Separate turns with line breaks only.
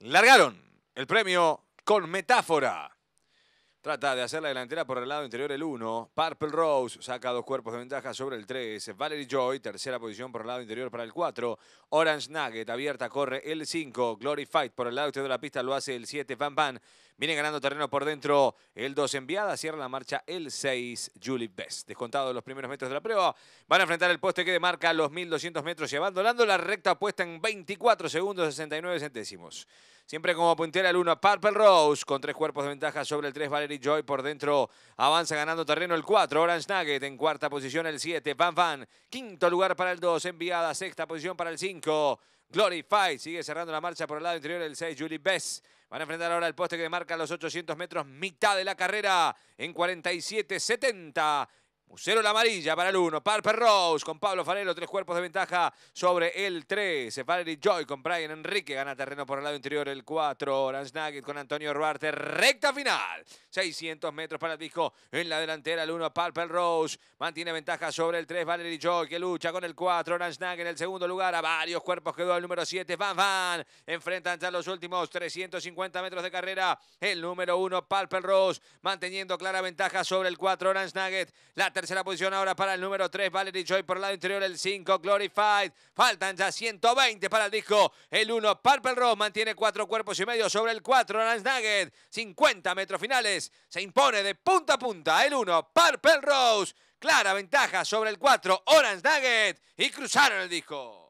largaron el premio con metáfora. Trata de hacer la delantera por el lado interior el 1. Purple Rose saca dos cuerpos de ventaja sobre el 3. Valerie Joy, tercera posición por el lado interior para el 4. Orange Nugget abierta, corre el 5. Glory Fight por el lado exterior de la pista lo hace el 7. Van Van viene ganando terreno por dentro. El 2 enviada, cierra la marcha el 6. Julie Best. Descontado los primeros metros de la prueba. Van a enfrentar el poste que demarca los 1200 metros, llevando la recta puesta en 24 segundos 69 centésimos. Siempre como puntera el 1 Purple Rose con tres cuerpos de ventaja sobre el 3. Joy por dentro avanza ganando terreno el 4, Orange Nugget en cuarta posición el 7, Van Van, quinto lugar para el 2, enviada, sexta posición para el 5, Glorify sigue cerrando la marcha por el lado interior el 6, Julie Bess. Van a enfrentar ahora el poste que marca los 800 metros, mitad de la carrera en 47-70. Musero la amarilla para el 1. palper Rose con Pablo Falero, Tres cuerpos de ventaja sobre el 3. Valerie Joy con Brian Enrique. Gana terreno por el lado interior el 4. Orange Nugget con Antonio Ruarte. Recta final. 600 metros para el disco. En la delantera el 1. palper Rose mantiene ventaja sobre el 3. Valerie Joy que lucha con el 4. Orange Nugget en el segundo lugar. A varios cuerpos quedó el número 7. Van Van. Enfrentan ya los últimos 350 metros de carrera. El número 1. palper Rose manteniendo clara ventaja sobre el 4. Orange Nugget. La tercera posición ahora para el número 3, Valerie Joy por el lado interior, el 5, Glorified. Faltan ya 120 para el disco. El 1, Purple Rose, mantiene cuatro cuerpos y medio sobre el 4, Orange Nugget. 50 metros finales, se impone de punta a punta el 1, Purple Rose. Clara ventaja sobre el 4, Orange Nugget. Y cruzaron el disco.